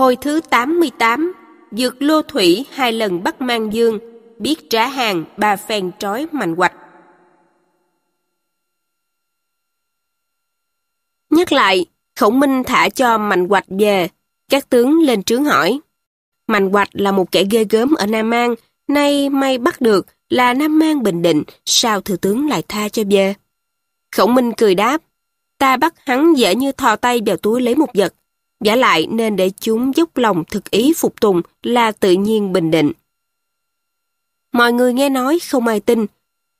Hồi thứ 88, Dược Lô Thủy hai lần bắt Mang Dương, biết trả hàng bà phèn trói mạnh quạch Nhắc lại, Khổng Minh thả cho Mạnh quạch về, các tướng lên trướng hỏi. Mạnh quạch là một kẻ ghê gớm ở Nam An, nay may bắt được là Nam an Bình Định, sao thừa tướng lại tha cho về? Khổng Minh cười đáp, ta bắt hắn dễ như thò tay vào túi lấy một vật, Giả lại nên để chúng dốc lòng thực ý phục tùng là tự nhiên bình định. Mọi người nghe nói không ai tin.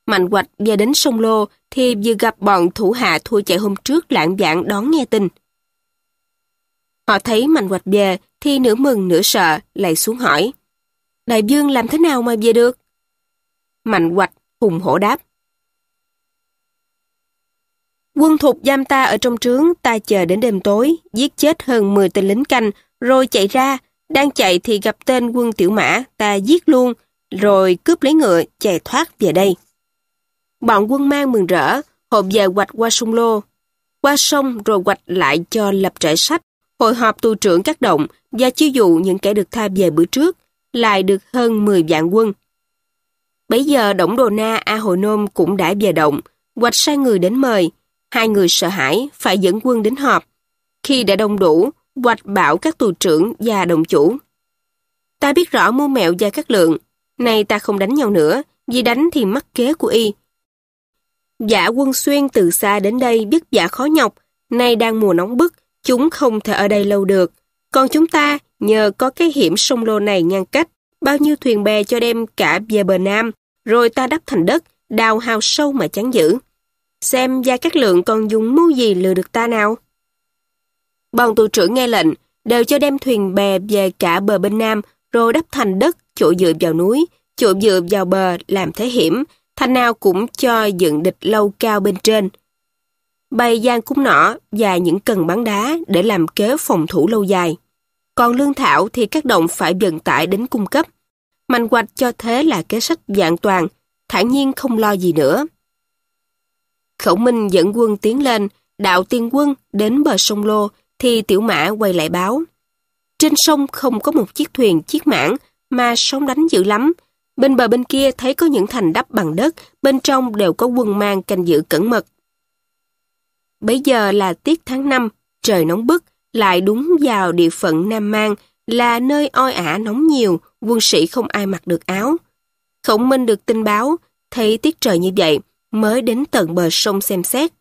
Mạnh Hoạch về đến sông Lô thì vừa gặp bọn thủ hạ thua chạy hôm trước lạng vạn đón nghe tin. Họ thấy Mạnh Hoạch về thì nửa mừng nửa sợ lại xuống hỏi. Đại Dương làm thế nào mà về được? Mạnh Hoạch hùng hổ đáp. Quân thục giam ta ở trong trướng, ta chờ đến đêm tối, giết chết hơn 10 tên lính canh, rồi chạy ra, đang chạy thì gặp tên quân tiểu mã, ta giết luôn, rồi cướp lấy ngựa, chạy thoát về đây. Bọn quân mang mừng rỡ, hộp về quạch qua sông Lô, qua sông rồi quạch lại cho lập trại sách, hội họp tù trưởng các động và chiêu dụ những kẻ được tha về bữa trước, lại được hơn 10 vạn quân. Bấy giờ Động Đồ Na A Hội Nôm cũng đã về động, quạch sai người đến mời, Hai người sợ hãi phải dẫn quân đến họp. Khi đã đông đủ, hoạch bảo các tù trưởng và đồng chủ. Ta biết rõ mưu mẹo gia các lượng. Nay ta không đánh nhau nữa, vì đánh thì mắc kế của y. Giả quân xuyên từ xa đến đây biết giả khó nhọc, nay đang mùa nóng bức, chúng không thể ở đây lâu được. Còn chúng ta, nhờ có cái hiểm sông lô này ngăn cách, bao nhiêu thuyền bè cho đem cả về bờ Nam, rồi ta đắp thành đất, đào hào sâu mà chắn giữ xem Gia các Lượng còn dùng mưu gì lừa được ta nào. Bọn tù trưởng nghe lệnh, đều cho đem thuyền bè về cả bờ bên nam, rồi đắp thành đất, chỗ dựa vào núi, chỗ dựa vào bờ làm thế hiểm, thanh nào cũng cho dựng địch lâu cao bên trên. Bày gian cúng nỏ và những cần bắn đá để làm kế phòng thủ lâu dài. Còn lương thảo thì các động phải dần tải đến cung cấp. Mạnh hoạch cho thế là kế sách dạng toàn, thản nhiên không lo gì nữa. Khổng Minh dẫn quân tiến lên, đạo tiên quân đến bờ sông Lô thì Tiểu Mã quay lại báo. Trên sông không có một chiếc thuyền chiếc mãn mà sóng đánh dữ lắm. Bên bờ bên kia thấy có những thành đắp bằng đất, bên trong đều có quân mang canh giữ cẩn mật. Bây giờ là tiết tháng 5, trời nóng bức, lại đúng vào địa phận Nam Mang là nơi oi ả nóng nhiều, quân sĩ không ai mặc được áo. Khổng Minh được tin báo, thấy tiết trời như vậy, mới đến tận bờ sông xem xét.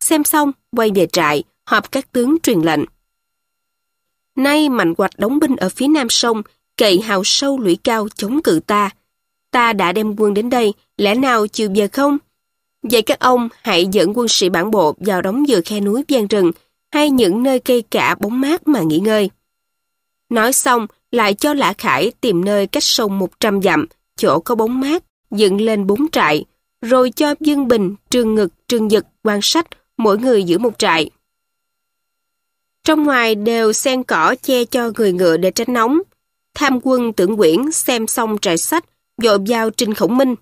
Xem xong, quay về trại, họp các tướng truyền lệnh. Nay mạnh hoạch đóng binh ở phía nam sông, cậy hào sâu lũy cao chống cự ta. Ta đã đem quân đến đây, lẽ nào chiều về không? Vậy các ông hãy dẫn quân sĩ bản bộ vào đóng giữa khe núi gian rừng hay những nơi cây cả bóng mát mà nghỉ ngơi. Nói xong, lại cho Lã Khải tìm nơi cách sông 100 dặm, chỗ có bóng mát, dựng lên bốn trại, rồi cho Dương Bình, Trương Ngực, Trương Dực, quan Sách, mỗi người giữ một trại. Trong ngoài đều xen cỏ che cho người ngựa để tránh nóng. Tham quân tưởng quyển xem xong trại sách, dội giao Trinh Khổng Minh.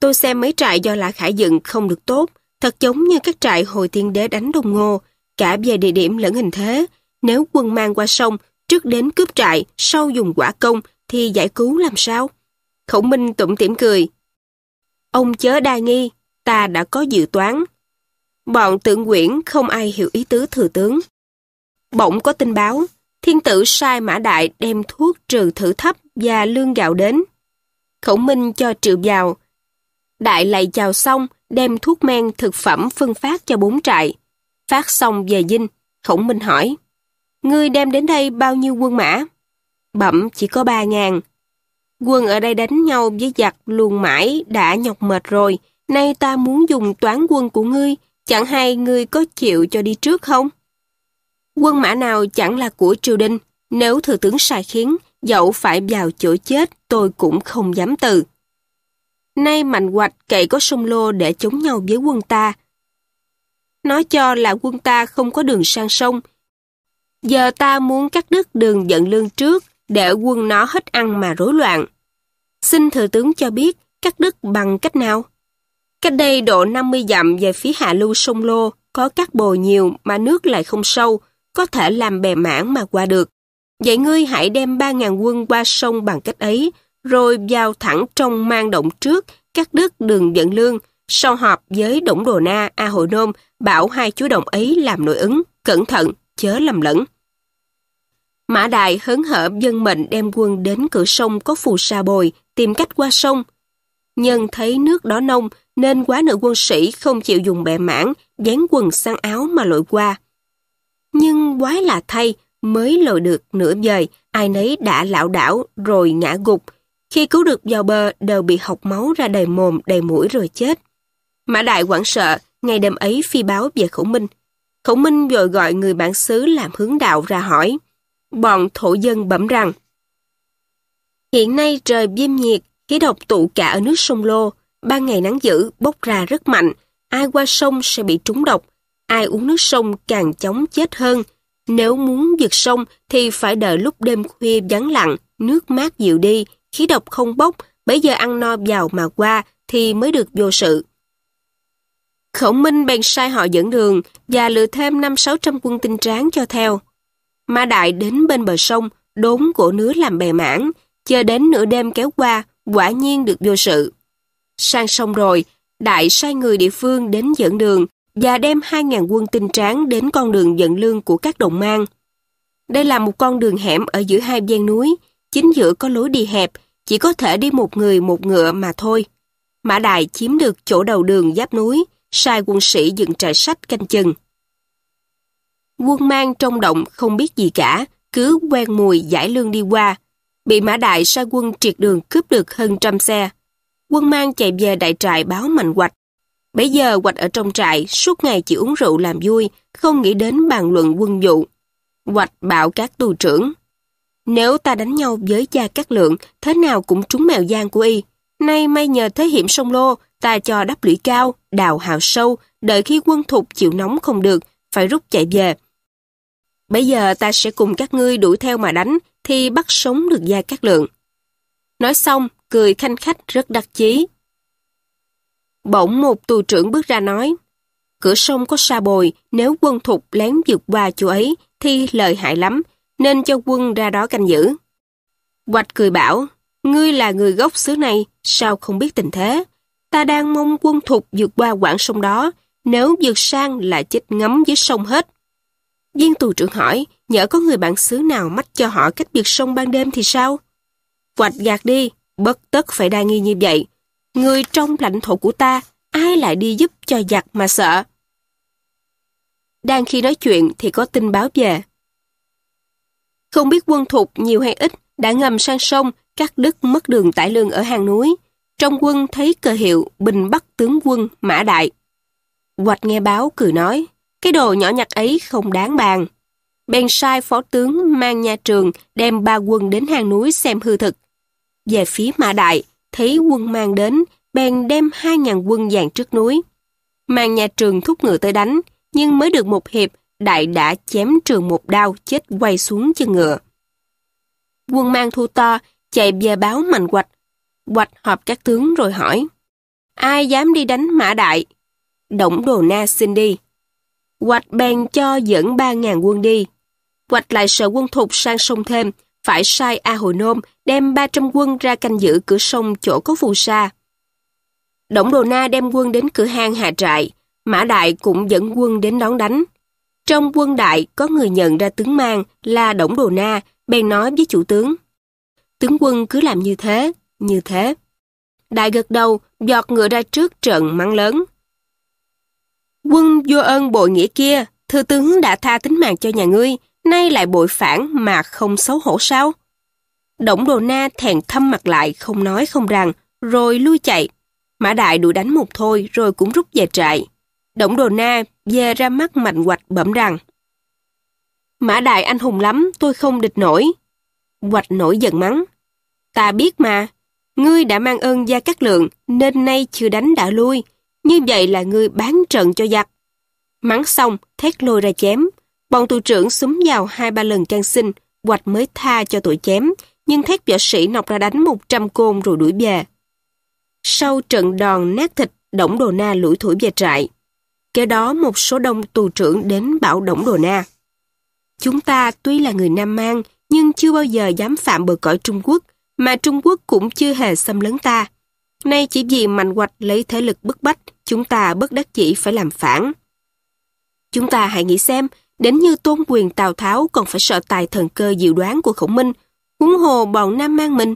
Tôi xem mấy trại do Lã Khải dựng không được tốt, thật giống như các trại hồi tiên đế đánh đồng ngô, cả về địa điểm lẫn hình thế. Nếu quân mang qua sông, trước đến cướp trại, sau dùng quả công, thì giải cứu làm sao? Khổng Minh tụm tỉm cười, Ông chớ đa nghi, ta đã có dự toán. Bọn tượng quyển không ai hiểu ý tứ thừa tướng. Bỗng có tin báo, thiên tử sai mã đại đem thuốc trừ thử thấp và lương gạo đến. Khổng Minh cho triệu vào. Đại lại chào xong, đem thuốc men thực phẩm phân phát cho bốn trại. Phát xong về dinh, Khổng Minh hỏi. Ngươi đem đến đây bao nhiêu quân mã? Bẩm chỉ có ba ngàn, Quân ở đây đánh nhau với giặc luôn mãi, đã nhọc mệt rồi. Nay ta muốn dùng toán quân của ngươi, chẳng hay ngươi có chịu cho đi trước không? Quân mã nào chẳng là của triều đình, nếu thừa tướng sai khiến, dẫu phải vào chỗ chết, tôi cũng không dám từ. Nay mạnh hoạch cậy có sông lô để chống nhau với quân ta. Nói cho là quân ta không có đường sang sông. Giờ ta muốn cắt đứt đường dẫn lương trước, để quân nó hết ăn mà rối loạn. Xin thừa tướng cho biết cắt đứt bằng cách nào? Cách đây độ 50 dặm về phía hạ lưu sông Lô có cát bồi nhiều mà nước lại không sâu, có thể làm bè mảng mà qua được. Vậy ngươi hãy đem 3.000 quân qua sông bằng cách ấy, rồi vào thẳng trong mang động trước, các đứt đường dẫn lương, sau họp với Đổng Đồ Na, A Hội Nôm, bảo hai chú đồng ấy làm nội ứng, cẩn thận, chớ lầm lẫn. Mã Đại hớn hở dân mệnh đem quân đến cửa sông có phù sa bồi, tìm cách qua sông. Nhân thấy nước đó nông nên quá nữ quân sĩ không chịu dùng bè mảng, dán quần sang áo mà lội qua. Nhưng quái là thay, mới lội được nửa giời, ai nấy đã lão đảo rồi ngã gục. Khi cứu được vào bờ đều bị học máu ra đầy mồm, đầy mũi rồi chết. Mã Đại quảng sợ, ngày đêm ấy phi báo về Khổng Minh. Khổng Minh rồi gọi người bản xứ làm hướng đạo ra hỏi bọn thổ dân bẩm rằng Hiện nay trời viêm nhiệt, khí độc tụ cả ở nước sông Lô, ban ngày nắng dữ bốc ra rất mạnh, ai qua sông sẽ bị trúng độc, ai uống nước sông càng chóng chết hơn. Nếu muốn vượt sông thì phải đợi lúc đêm khuya vắng lặng, nước mát dịu đi, khí độc không bốc, bấy giờ ăn no vào mà qua thì mới được vô sự. Khổng Minh bèn sai họ dẫn đường và lừa thêm năm sáu trăm quân tinh tráng cho theo. Ma Đại đến bên bờ sông, đốn cổ nứa làm bè mảng, chờ đến nửa đêm kéo qua, quả nhiên được vô sự. Sang sông rồi, Đại sai người địa phương đến dẫn đường và đem 2.000 quân tinh tráng đến con đường dẫn lương của các đồng mang. Đây là một con đường hẻm ở giữa hai ven núi, chính giữa có lối đi hẹp, chỉ có thể đi một người một ngựa mà thôi. Mã Đại chiếm được chỗ đầu đường giáp núi, sai quân sĩ dựng trại sách canh chừng quân mang trong động không biết gì cả, cứ quen mùi giải lương đi qua. Bị Mã Đại sai quân triệt đường cướp được hơn trăm xe. Quân mang chạy về đại trại báo mạnh Hoạch. Bây giờ Hoạch ở trong trại, suốt ngày chỉ uống rượu làm vui, không nghĩ đến bàn luận quân vụ. Hoạch bảo các tù trưởng. Nếu ta đánh nhau với gia các lượng, thế nào cũng trúng mèo giang của y. Nay may nhờ thế hiểm sông lô, ta cho đắp lũy cao, đào hào sâu, đợi khi quân thục chịu nóng không được, phải rút chạy về, Bây giờ ta sẽ cùng các ngươi đuổi theo mà đánh, thì bắt sống được Gia Cát Lượng. Nói xong, cười khanh khách rất đặc chí. Bỗng một tù trưởng bước ra nói, cửa sông có sa bồi, nếu quân thục lén vượt qua chỗ ấy thì lợi hại lắm, nên cho quân ra đó canh giữ. quạch cười bảo, ngươi là người gốc xứ này, sao không biết tình thế? Ta đang mong quân thục vượt qua quãng sông đó, nếu vượt sang là chết ngấm dưới sông hết. Viên tù trưởng hỏi, nhỡ có người bạn xứ nào mách cho họ cách biệt sông ban đêm thì sao? Quạch gạt đi, bất tất phải đa nghi như vậy. Người trong lãnh thổ của ta, ai lại đi giúp cho giặc mà sợ? Đang khi nói chuyện thì có tin báo về. Không biết quân thuộc nhiều hay ít đã ngầm sang sông, cắt đứt mất đường tải lương ở hàng núi. Trong quân thấy cờ hiệu Bình Bắc tướng quân Mã Đại. Quạch nghe báo cười nói. Cái đồ nhỏ nhặt ấy không đáng bàn. Bèn sai phó tướng mang nhà trường đem ba quân đến hang núi xem hư thực. Về phía Mã Đại, thấy quân mang đến, bèn đem hai ngàn quân dàn trước núi. Mang nhà trường thúc ngựa tới đánh, nhưng mới được một hiệp, Đại đã chém trường một đao chết quay xuống chân ngựa. Quân mang thu to, chạy về báo mạnh quạch. Quạch họp các tướng rồi hỏi. Ai dám đi đánh Mã Đại? Động đồ na xin đi. Hoạch bèn cho dẫn 3.000 quân đi. Hoạch lại sợ quân thục sang sông thêm, phải sai A Hồi Nôm đem 300 quân ra canh giữ cửa sông chỗ có phù sa. Đổng Đồ Na đem quân đến cửa hang hạ trại, Mã Đại cũng dẫn quân đến đón đánh. Trong quân đại có người nhận ra tướng mang là Đổng Đồ Na, bèn nói với chủ tướng. Tướng quân cứ làm như thế, như thế. Đại gật đầu, giọt ngựa ra trước trận mắng lớn. Quân vô ơn bội nghĩa kia, thư tướng đã tha tính mạng cho nhà ngươi, nay lại bội phản mà không xấu hổ sao? Đổng đồ na thèn thâm mặt lại, không nói không rằng, rồi lui chạy. Mã đại đuổi đánh một thôi rồi cũng rút về trại. Đổng đồ na về ra mắt mạnh hoạch bẩm rằng Mã đại anh hùng lắm, tôi không địch nổi. Hoạch nổi giận mắng. Ta biết mà, ngươi đã mang ơn gia cát lượng nên nay chưa đánh đã lui như vậy là ngươi bán trận cho giặc. Mắng xong, thét lôi ra chém. Bọn tù trưởng súng vào hai ba lần can xin, Hoạch mới tha cho tội chém, nhưng thét võ sĩ nọc ra đánh 100 côn rồi đuổi về. Sau trận đòn nát thịt, Đổng Đồ Na lủi thủi về trại. Kế đó một số đông tù trưởng đến bảo Đổng Đồ Na. Chúng ta tuy là người Nam Mang, nhưng chưa bao giờ dám phạm bờ cõi Trung Quốc, mà Trung Quốc cũng chưa hề xâm lấn ta. Nay chỉ vì mạnh hoạch lấy thế lực bức bách, chúng ta bất đắc chỉ phải làm phản. Chúng ta hãy nghĩ xem, đến như tôn quyền Tào Tháo còn phải sợ tài thần cơ dự đoán của khổng minh, huống hồ bọn Nam mang mình.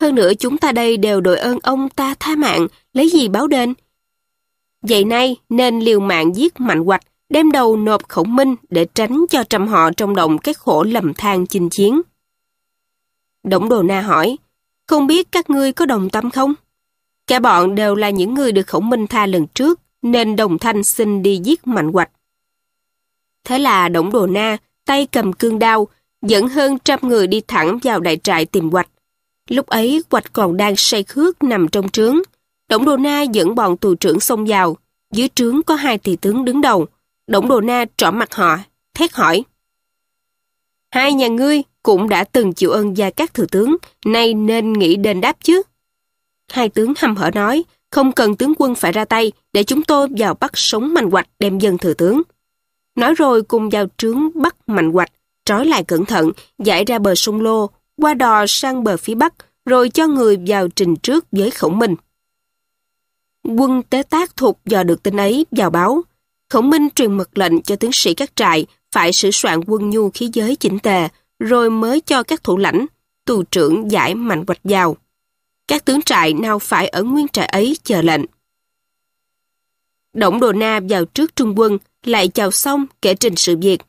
Hơn nữa chúng ta đây đều đội ơn ông ta tha mạng, lấy gì báo đền. Vậy nay nên liều mạng giết mạnh hoạch, đem đầu nộp khổng minh để tránh cho trăm họ trong động cái khổ lầm than chinh chiến. Đổng Đồ Na hỏi, không biết các ngươi có đồng tâm không? Cả bọn đều là những người được khổng minh tha lần trước, nên đồng thanh xin đi giết mạnh hoạch. Thế là Đổng Đồ Na, tay cầm cương đao, dẫn hơn trăm người đi thẳng vào đại trại tìm Hoạch. Lúc ấy Hoạch còn đang say khước nằm trong trướng. Đổng Đồ Na dẫn bọn tù trưởng xông vào. Dưới trướng có hai tỷ tướng đứng đầu. Đổng Đồ Na trỏ mặt họ, thét hỏi. Hai nhà ngươi cũng đã từng chịu ơn gia các thừa tướng, nay nên nghĩ đền đáp chứ. Hai tướng hầm hở nói, không cần tướng quân phải ra tay để chúng tôi vào bắt sống mạnh hoạch đem dân thừa tướng. Nói rồi cùng vào trướng bắt mạnh hoạch, trói lại cẩn thận, giải ra bờ sông Lô, qua đò sang bờ phía bắc, rồi cho người vào trình trước với khổng minh. Quân tế tác thuộc dò được tin ấy vào báo. Khổng minh truyền mật lệnh cho tướng sĩ các trại phải sửa soạn quân nhu khí giới chỉnh tề, rồi mới cho các thủ lãnh, tù trưởng giải mạnh hoạch vào các tướng trại nào phải ở nguyên trại ấy chờ lệnh. Đổng Đồ Na vào trước trung quân, lại chào xong kể trình sự việc.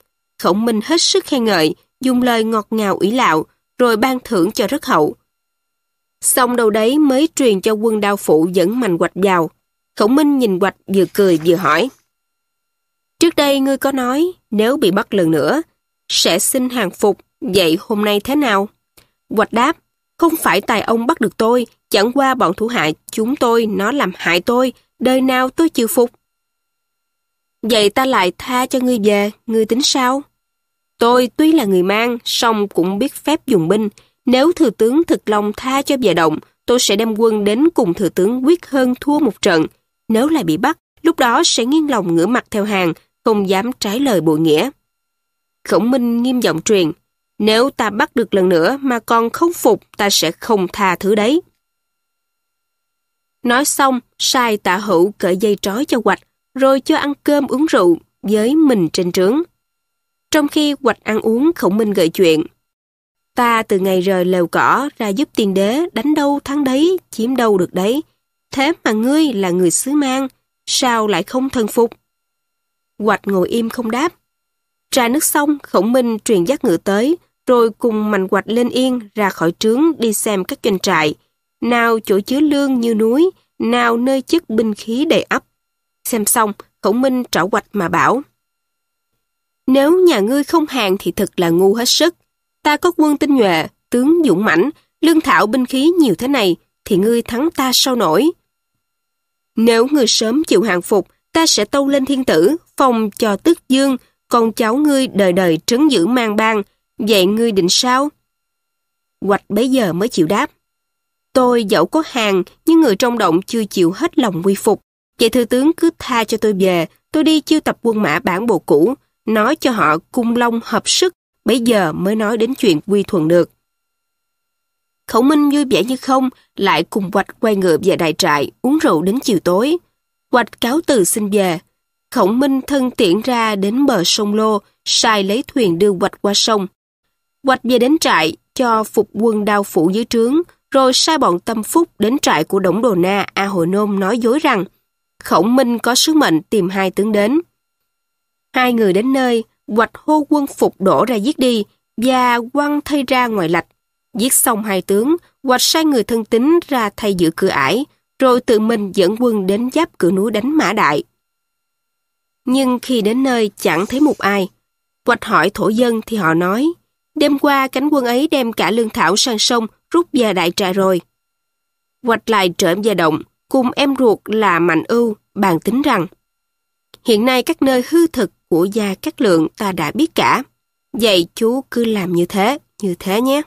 Khổng Minh hết sức khen ngợi, dùng lời ngọt ngào ủy lạo, rồi ban thưởng cho rất hậu. Xong đầu đấy mới truyền cho quân đao phụ dẫn mạnh quạch vào. Khổng Minh nhìn quạch vừa cười vừa hỏi. Trước đây ngươi có nói, nếu bị bắt lần nữa, sẽ xin hàng phục, vậy hôm nay thế nào? Quạch đáp, không phải tài ông bắt được tôi, chẳng qua bọn thủ hạ chúng tôi nó làm hại tôi, đời nào tôi chịu phục. Vậy ta lại tha cho ngươi về, ngươi tính sao? Tôi tuy là người mang, song cũng biết phép dùng binh. Nếu thừa tướng thực lòng tha cho về động, tôi sẽ đem quân đến cùng thừa tướng quyết hơn thua một trận. Nếu lại bị bắt, lúc đó sẽ nghiêng lòng ngửa mặt theo hàng, không dám trái lời bội nghĩa. Khổng Minh nghiêm giọng truyền, nếu ta bắt được lần nữa mà con không phục, ta sẽ không tha thứ đấy. Nói xong, sai tạ hữu cởi dây trói cho quạch rồi cho ăn cơm uống rượu với mình trên trướng. Trong khi quạch ăn uống khổng minh gợi chuyện. Ta từ ngày rời lều cỏ ra giúp tiền đế đánh đâu thắng đấy, chiếm đâu được đấy. Thế mà ngươi là người xứ mang, sao lại không thần phục? quạch ngồi im không đáp, Trà nước xong, khổng minh truyền giác ngựa tới, rồi cùng mạnh quạch lên yên ra khỏi trướng đi xem các doanh trại. Nào chỗ chứa lương như núi, nào nơi chất binh khí đầy ấp. Xem xong, khổng minh trỏ quạch mà bảo. Nếu nhà ngươi không hàng thì thật là ngu hết sức. Ta có quân tinh nhuệ, tướng dũng mãnh, lương thảo binh khí nhiều thế này, thì ngươi thắng ta sao nổi. Nếu ngươi sớm chịu hàng phục, ta sẽ tâu lên thiên tử, phòng cho tước dương, con cháu ngươi đời đời trấn giữ mang bang, vậy ngươi định sao? Hoạch bấy giờ mới chịu đáp. Tôi dẫu có hàng, nhưng người trong động chưa chịu hết lòng quy phục. Vậy thư tướng cứ tha cho tôi về, tôi đi chiêu tập quân mã bản bộ cũ, nói cho họ cung long hợp sức, bấy giờ mới nói đến chuyện quy thuận được. Khẩu Minh vui vẻ như không, lại cùng Hoạch quay ngựa về đại trại, uống rượu đến chiều tối. Hoạch cáo từ xin về, Khổng Minh thân tiện ra đến bờ sông Lô, sai lấy thuyền đưa Quạch qua sông. Quạch về đến trại, cho phục quân đao phủ dưới trướng, rồi sai bọn tâm phúc đến trại của Đổng Đồ Na A Hội Nôm nói dối rằng Khổng Minh có sứ mệnh tìm hai tướng đến. Hai người đến nơi, Quạch hô quân phục đổ ra giết đi và quăng thây ra ngoài lạch. Giết xong hai tướng, Quạch sai người thân tín ra thay giữ cửa ải, rồi tự mình dẫn quân đến giáp cửa núi đánh mã đại nhưng khi đến nơi chẳng thấy một ai. Quạch hỏi thổ dân thì họ nói, đêm qua cánh quân ấy đem cả lương thảo sang sông rút về đại trại rồi. Quạch lại trở về động, cùng em ruột là Mạnh Ưu, bàn tính rằng hiện nay các nơi hư thực của gia các lượng ta đã biết cả. Vậy chú cứ làm như thế, như thế nhé.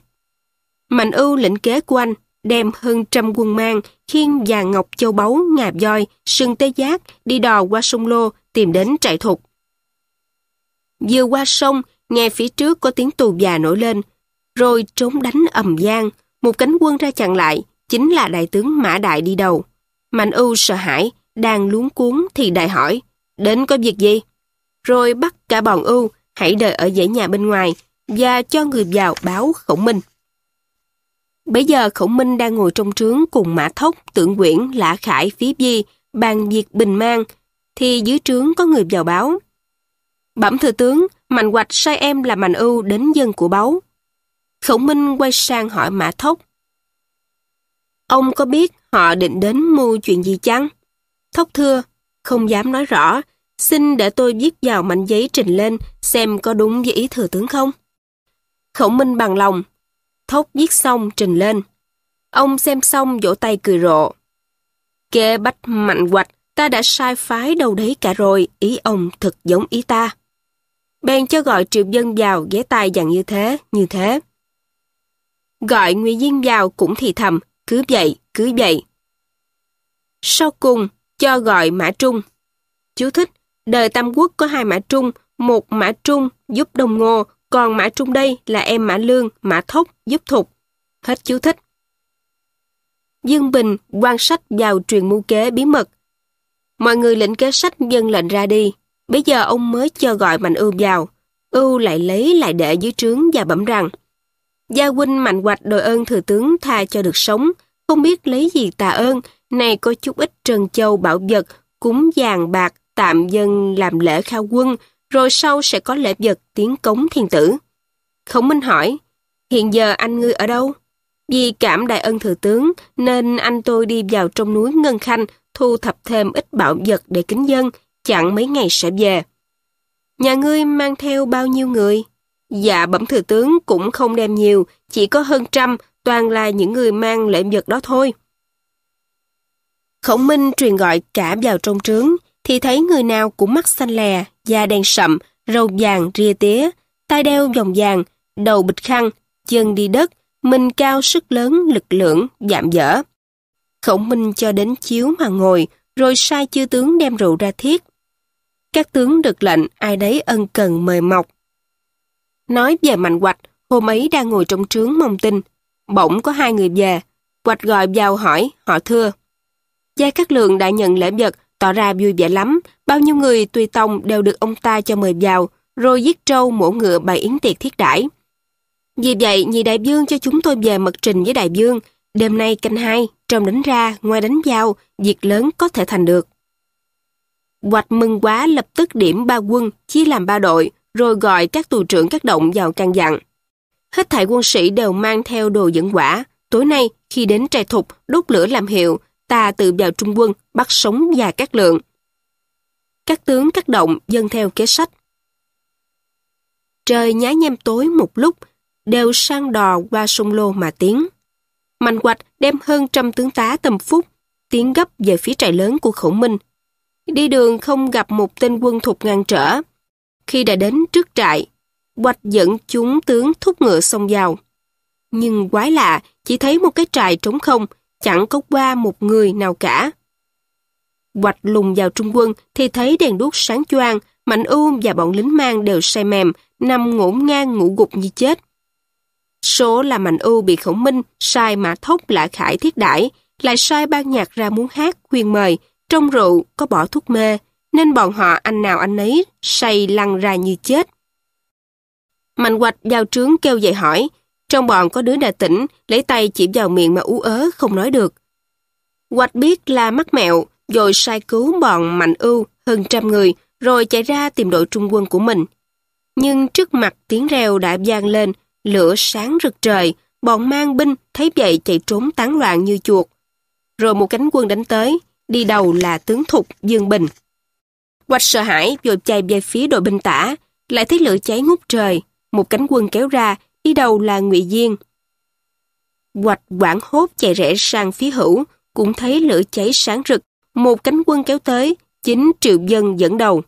Mạnh Ưu lĩnh kế của anh, đem hơn trăm quân mang, khiên vàng ngọc châu báu, ngà voi, sừng tê giác, đi đò qua sông Lô tìm đến trại thục. Vừa qua sông, nghe phía trước có tiếng tù già nổi lên, rồi trốn đánh ầm gian, một cánh quân ra chặn lại, chính là đại tướng Mã Đại đi đầu. Mạnh ưu sợ hãi, đang luống cuốn thì đại hỏi, đến có việc gì? Rồi bắt cả bọn ưu, hãy đợi ở dãy nhà bên ngoài, và cho người vào báo khổng minh. Bây giờ khổng minh đang ngồi trong trướng cùng mã thốc, tưởng quyển, lã khải, phí di, bàn việc bình mang, thì dưới trướng có người vào báo. Bẩm thừa tướng, Mạnh Hoạch sai em là Mạnh Ưu đến dân của báu. Khổng Minh quay sang hỏi Mã Thốc. Ông có biết họ định đến mưu chuyện gì chăng? Thốc thưa, không dám nói rõ, xin để tôi viết vào mảnh giấy trình lên xem có đúng với ý thừa tướng không. Khổng Minh bằng lòng, Thốc viết xong trình lên. Ông xem xong vỗ tay cười rộ. Kê bách mạnh hoạch Ta đã sai phái đâu đấy cả rồi, ý ông thật giống ý ta. Bèn cho gọi triệu dân vào ghé tay dặn như thế, như thế. Gọi Nguyễn Diên vào cũng thì thầm, cứ vậy, cứ vậy. Sau cùng, cho gọi Mã Trung. Chú thích, đời Tam Quốc có hai Mã Trung, một Mã Trung giúp đồng Ngô, còn Mã Trung đây là em Mã Lương, Mã Thốc giúp Thục. Hết chú thích. Dương Bình quan sách vào truyền mưu kế bí mật, Mọi người lĩnh kế sách dân lệnh ra đi. Bây giờ ông mới cho gọi Mạnh Ưu vào. Ưu lại lấy lại để dưới trướng và bẩm rằng Gia huynh mạnh hoạch đòi ơn thừa tướng tha cho được sống. Không biết lấy gì tạ ơn. Này có chút ít trần châu bảo vật, cúng vàng bạc, tạm dân làm lễ khao quân. Rồi sau sẽ có lễ vật tiến cống thiên tử. Khổng Minh hỏi, hiện giờ anh ngươi ở đâu? Vì cảm đại ân thừa tướng nên anh tôi đi vào trong núi Ngân Khanh thu thập thêm ít bạo vật để kính dân, chẳng mấy ngày sẽ về. Nhà ngươi mang theo bao nhiêu người? Dạ bẩm thừa tướng cũng không đem nhiều, chỉ có hơn trăm, toàn là những người mang lệ vật đó thôi. Khổng Minh truyền gọi cả vào trong trướng, thì thấy người nào cũng mắt xanh lè, da đen sậm, râu vàng ria tía, tai đeo vòng vàng, đầu bịch khăn, chân đi đất, mình cao sức lớn, lực lượng, giảm dở. Khổng Minh cho đến chiếu mà ngồi, rồi sai chư tướng đem rượu ra thiết. Các tướng được lệnh, ai đấy ân cần mời mọc. Nói về Mạnh quạch hôm ấy đang ngồi trong trướng mong tin. Bỗng có hai người về, quạch gọi vào hỏi, họ thưa. Gia Cát Lượng đã nhận lễ vật, tỏ ra vui vẻ lắm, bao nhiêu người tùy tông đều được ông ta cho mời vào, rồi giết trâu mổ ngựa bày yến tiệc thiết đãi. Vì vậy, nhị đại dương cho chúng tôi về mật trình với đại dương đêm nay canh hai. Trong đánh ra, ngoài đánh giao, việc lớn có thể thành được. Hoạch mừng quá lập tức điểm ba quân, chia làm ba đội, rồi gọi các tù trưởng các động vào căn dặn. Hết thảy quân sĩ đều mang theo đồ dẫn quả. Tối nay, khi đến trai thục, đốt lửa làm hiệu, ta tự vào trung quân, bắt sống và các lượng. Các tướng các động dâng theo kế sách. Trời nhá nhem tối một lúc, đều sang đò qua sông Lô mà tiến. Mạnh quạch đem hơn trăm tướng tá tầm phúc, tiến gấp về phía trại lớn của Khổng Minh. Đi đường không gặp một tên quân thuộc ngăn trở. Khi đã đến trước trại, quạch dẫn chúng tướng thúc ngựa xông vào. Nhưng quái lạ, chỉ thấy một cái trại trống không, chẳng có qua một người nào cả. quạch lùng vào trung quân thì thấy đèn đuốc sáng choang, Mạnh Ưu và bọn lính mang đều say mềm, nằm ngổn ngang ngủ gục như chết. Số là Mạnh u bị khổng minh, sai Mã Thốc lại khải thiết đãi lại sai ban nhạc ra muốn hát, khuyên mời, trong rượu có bỏ thuốc mê, nên bọn họ anh nào anh ấy say lăn ra như chết. Mạnh Hoạch giao trướng kêu dậy hỏi, trong bọn có đứa đã tỉnh, lấy tay chỉ vào miệng mà ú ớ không nói được. Hoạch biết là mắc mẹo, rồi sai cứu bọn Mạnh u hơn trăm người, rồi chạy ra tìm đội trung quân của mình. Nhưng trước mặt tiếng reo đã vang lên, Lửa sáng rực trời, bọn mang binh thấy vậy chạy trốn tán loạn như chuột. Rồi một cánh quân đánh tới, đi đầu là tướng thục Dương Bình. Quách sợ hãi vội chạy về phía đội binh tả, lại thấy lửa cháy ngút trời, một cánh quân kéo ra, đi đầu là Ngụy Diên. Quạch quảng hốt chạy rẽ sang phía hữu, cũng thấy lửa cháy sáng rực, một cánh quân kéo tới, chính triệu dân dẫn đầu.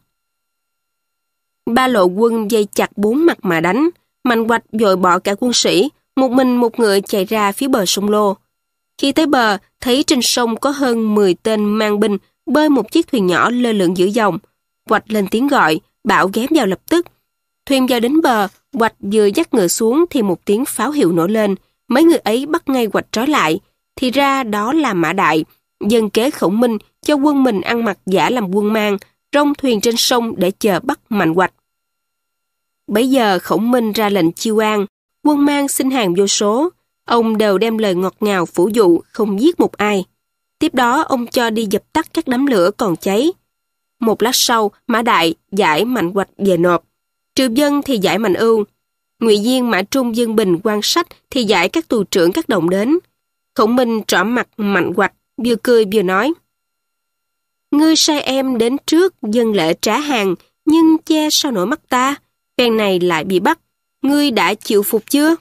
Ba lộ quân dây chặt bốn mặt mà đánh, Mạnh quạch dội bỏ cả quân sĩ, một mình một người chạy ra phía bờ sông Lô. Khi tới bờ, thấy trên sông có hơn 10 tên mang binh bơi một chiếc thuyền nhỏ lơ lửng giữa dòng. quạch lên tiếng gọi, bảo ghém vào lập tức. Thuyền vào đến bờ, quạch vừa dắt ngựa xuống thì một tiếng pháo hiệu nổ lên. Mấy người ấy bắt ngay quạch trói lại. Thì ra đó là Mã Đại, dân kế khổng minh cho quân mình ăn mặc giả làm quân mang, rong thuyền trên sông để chờ bắt mạnh quạch Bấy giờ khổng minh ra lệnh chiêu an, quân mang xin hàng vô số, ông đều đem lời ngọt ngào phủ dụ không giết một ai. Tiếp đó ông cho đi dập tắt các đám lửa còn cháy. Một lát sau, Mã Đại giải Mạnh Hoạch về nộp. Triệu Dân thì giải Mạnh Ưu. Ngụy Diên, Mã Trung, Dương Bình, quan Sách thì giải các tù trưởng các đồng đến. Khổng Minh trỏ mặt Mạnh Hoạch, vừa cười vừa nói. Ngươi sai em đến trước dân lễ trả hàng, nhưng che sao nổi mắt ta? Phen này lại bị bắt. Ngươi đã chịu phục chưa?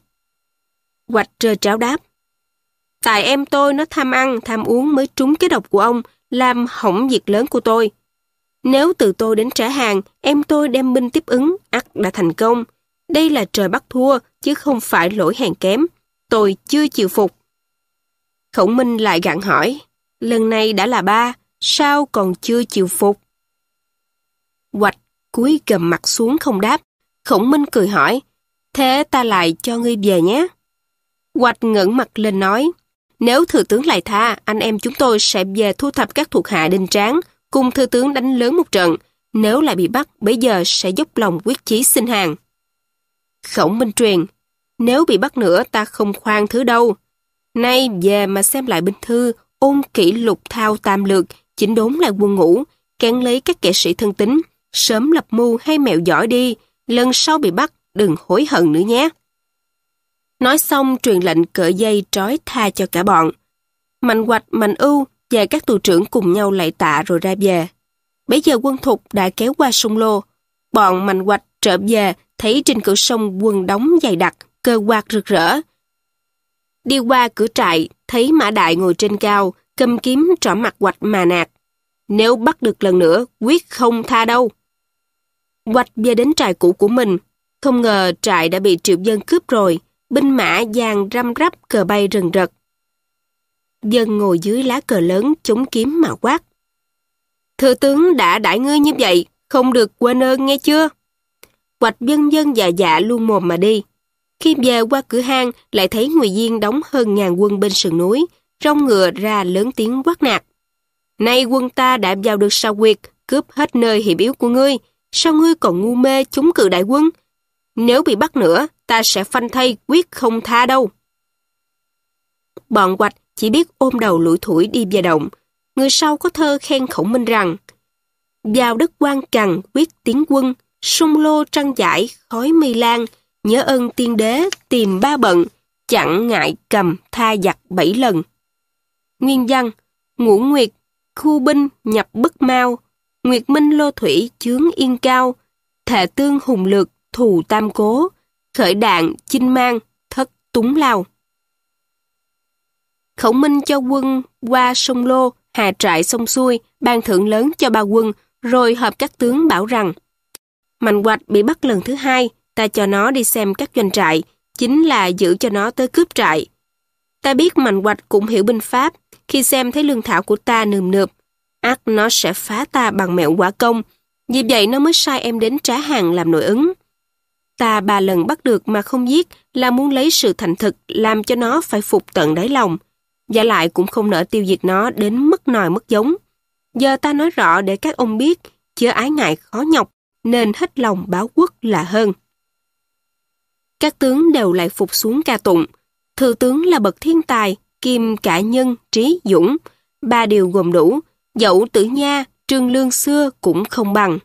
Hoạch trơ tráo đáp. Tại em tôi nó tham ăn, tham uống mới trúng cái độc của ông, làm hỏng việc lớn của tôi. Nếu từ tôi đến trả hàng, em tôi đem binh tiếp ứng, ắt đã thành công. Đây là trời bắt thua, chứ không phải lỗi hàng kém. Tôi chưa chịu phục. Khổng Minh lại gặn hỏi, lần này đã là ba, sao còn chưa chịu phục? Hoạch cúi gầm mặt xuống không đáp, Khổng Minh cười hỏi, thế ta lại cho ngươi về nhé. Hoạch ngẩng mặt lên nói, nếu thừa tướng lại tha, anh em chúng tôi sẽ về thu thập các thuộc hạ đinh tráng, cùng thừa tướng đánh lớn một trận. Nếu lại bị bắt, bây giờ sẽ dốc lòng quyết chí xin hàng. Khổng Minh truyền, nếu bị bắt nữa ta không khoan thứ đâu. Nay về mà xem lại binh thư, ôn kỷ lục thao tam lược, chỉnh đốn lại quân ngũ, kén lấy các kẻ sĩ thân tính, sớm lập mưu hay mẹo giỏi đi, Lần sau bị bắt, đừng hối hận nữa nhé. Nói xong truyền lệnh cỡ dây trói tha cho cả bọn. Mạnh Hoạch, Mạnh Ưu và các tù trưởng cùng nhau lại tạ rồi ra về. Bây giờ quân thục đã kéo qua sông Lô. Bọn Mạnh Hoạch trở về thấy trên cửa sông quân đóng dày đặc, cơ quạt rực rỡ. Đi qua cửa trại, thấy Mã Đại ngồi trên cao, cầm kiếm trỏ mặt Hoạch mà nạt. Nếu bắt được lần nữa, quyết không tha đâu. Quạch về đến trại cũ của mình, không ngờ trại đã bị triệu dân cướp rồi, binh mã giang răm rắp cờ bay rần rật. Dân ngồi dưới lá cờ lớn chống kiếm mà quát. Thừa tướng đã đãi ngươi như vậy, không được quên ơn nghe chưa? Quạch dân dân dạ dạ luôn mồm mà đi. Khi về qua cửa hang lại thấy người Diên đóng hơn ngàn quân bên sườn núi, rong ngựa ra lớn tiếng quát nạt. Nay quân ta đã vào được sao quyệt, cướp hết nơi hiểm yếu của ngươi, Sao ngươi còn ngu mê chúng cự đại quân? Nếu bị bắt nữa, ta sẽ phanh thay quyết không tha đâu. Bọn quạch chỉ biết ôm đầu lủi thủi đi về động. Người sau có thơ khen khổng minh rằng Vào đất quan cằn quyết tiến quân, sung lô trăng giải khói mây lan, nhớ ơn tiên đế tìm ba bận, chẳng ngại cầm tha giặc bảy lần. Nguyên văn, ngũ nguyệt, khu binh nhập bất mau, Nguyệt Minh Lô Thủy chướng yên cao, Thệ Tương Hùng Lược Thù Tam Cố, Khởi Đạn Chinh Mang Thất Túng Lao. Khổng Minh cho quân qua sông Lô, hà trại sông xuôi, ban thưởng lớn cho ba quân, rồi hợp các tướng bảo rằng Mạnh Hoạch bị bắt lần thứ hai, ta cho nó đi xem các doanh trại, chính là giữ cho nó tới cướp trại. Ta biết Mạnh Hoạch cũng hiểu binh pháp, khi xem thấy lương thảo của ta nườm nượp, ắt nó sẽ phá ta bằng mẹo quả công. Vì vậy nó mới sai em đến trá hàng làm nội ứng. Ta ba lần bắt được mà không giết là muốn lấy sự thành thực làm cho nó phải phục tận đáy lòng. và lại cũng không nỡ tiêu diệt nó đến mất nòi mất giống. Giờ ta nói rõ để các ông biết, chứa ái ngại khó nhọc, nên hết lòng báo quốc là hơn. Các tướng đều lại phục xuống ca tụng. Thừa tướng là bậc thiên tài, kim cả nhân, trí, dũng. Ba điều gồm đủ, dẫu tử nha, trương lương xưa cũng không bằng.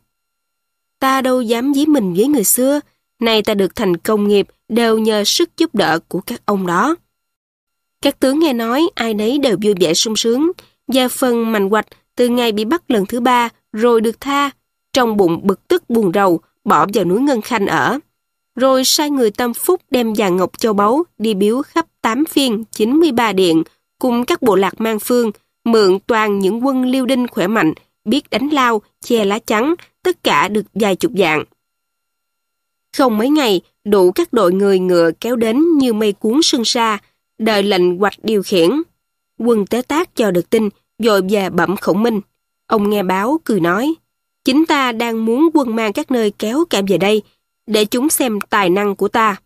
Ta đâu dám dí mình với người xưa, nay ta được thành công nghiệp đều nhờ sức giúp đỡ của các ông đó. Các tướng nghe nói ai nấy đều vui vẻ sung sướng, gia phần mạnh hoạch từ ngày bị bắt lần thứ ba rồi được tha, trong bụng bực tức buồn rầu, bỏ vào núi Ngân Khanh ở. Rồi sai người tâm phúc đem vàng ngọc châu báu đi biếu khắp 8 phiên 93 điện cùng các bộ lạc mang phương, mượn toàn những quân liêu đinh khỏe mạnh, biết đánh lao, che lá chắn, tất cả được vài chục dạng. Không mấy ngày, đủ các đội người ngựa kéo đến như mây cuốn sương sa, đợi lệnh hoạch điều khiển. Quân tế tác cho được tin, dội về bẩm khổng minh. Ông nghe báo, cười nói, chính ta đang muốn quân mang các nơi kéo cả về đây, để chúng xem tài năng của ta.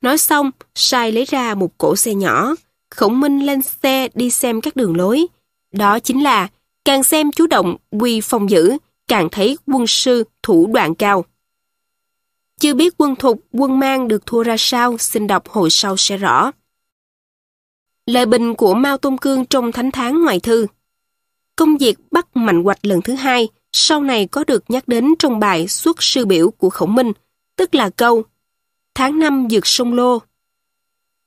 Nói xong, sai lấy ra một cổ xe nhỏ, khổng minh lên xe đi xem các đường lối. Đó chính là càng xem chú động quy phong dữ càng thấy quân sư thủ đoạn cao. Chưa biết quân thục, quân mang được thua ra sao, xin đọc hồi sau sẽ rõ. Lời bình của Mao Tôn Cương trong thánh tháng ngoại thư Công việc bắt mạnh hoạch lần thứ hai sau này có được nhắc đến trong bài xuất sư biểu của Khổng Minh, tức là câu Tháng năm dược sông Lô.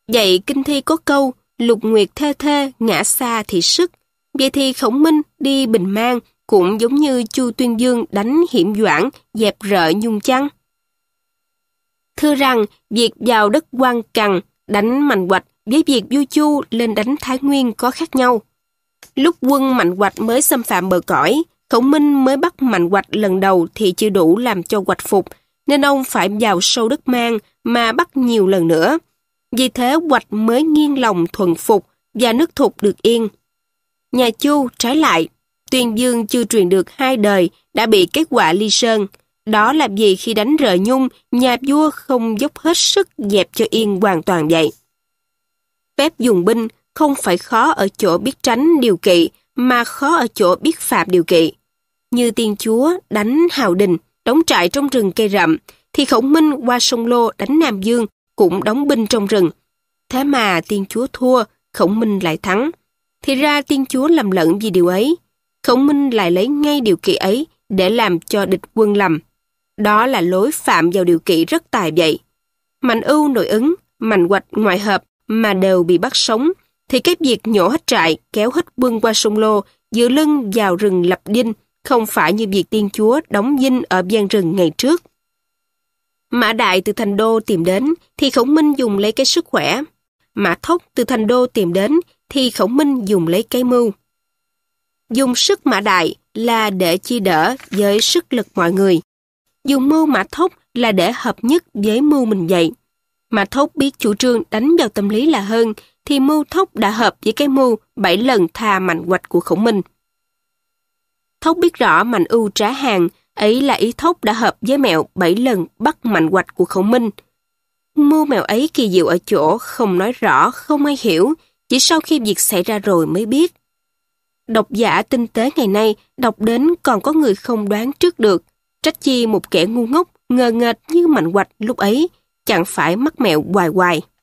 Vậy kinh thi có câu lục nguyệt thê thê ngã xa thì sức, Vậy thì Khổng Minh đi Bình Mang cũng giống như Chu Tuyên Dương đánh hiểm doãn, dẹp rợ nhung chăng? Thưa rằng, việc vào đất quan cằn, đánh mạnh hoạch với việc Du Chu lên đánh Thái Nguyên có khác nhau. Lúc quân mạnh hoạch mới xâm phạm bờ cõi, Khổng Minh mới bắt mạnh hoạch lần đầu thì chưa đủ làm cho hoạch phục, nên ông phải vào sâu đất mang mà bắt nhiều lần nữa. Vì thế hoạch mới nghiêng lòng thuần phục và nước thục được yên. Nhà Chu trái lại, tuyên dương chưa truyền được hai đời đã bị kết quả ly sơn. Đó là gì khi đánh rợ nhung, nhà vua không dốc hết sức dẹp cho yên hoàn toàn vậy. Phép dùng binh không phải khó ở chỗ biết tránh điều kỵ, mà khó ở chỗ biết phạt điều kỵ. Như tiên chúa đánh hào đình, đóng trại trong rừng cây rậm, thì khổng minh qua sông Lô đánh Nam Dương cũng đóng binh trong rừng. Thế mà tiên chúa thua, khổng minh lại thắng thì ra tiên Chúa lầm lẫn vì điều ấy. Khổng Minh lại lấy ngay điều kỵ ấy để làm cho địch quân lầm. Đó là lối phạm vào điều kỵ rất tài vậy. Mạnh ưu nội ứng, mạnh hoạch ngoại hợp mà đều bị bắt sống, thì cái việc nhổ hết trại, kéo hết quân qua sông Lô, dựa lưng vào rừng lập dinh, không phải như việc tiên chúa đóng dinh ở gian rừng ngày trước. Mã Đại từ Thành Đô tìm đến, thì Khổng Minh dùng lấy cái sức khỏe. Mã Thốc từ Thành Đô tìm đến, thì khổng minh dùng lấy cái mưu. Dùng sức mã đại là để chi đỡ với sức lực mọi người. Dùng mưu mã thốc là để hợp nhất với mưu mình dạy Mã thốc biết chủ trương đánh vào tâm lý là hơn, thì mưu thốc đã hợp với cái mưu bảy lần thà mạnh hoạch của khổng minh. Thốc biết rõ mạnh ưu trá hàng, ấy là ý thốc đã hợp với mẹo bảy lần bắt mạnh hoạch của khổng minh. Mưu mèo ấy kỳ diệu ở chỗ không nói rõ, không ai hiểu, chỉ sau khi việc xảy ra rồi mới biết. Độc giả tinh tế ngày nay đọc đến còn có người không đoán trước được, trách chi một kẻ ngu ngốc, ngờ nghệch như mạnh quạch lúc ấy, chẳng phải mắc mẹo hoài hoài.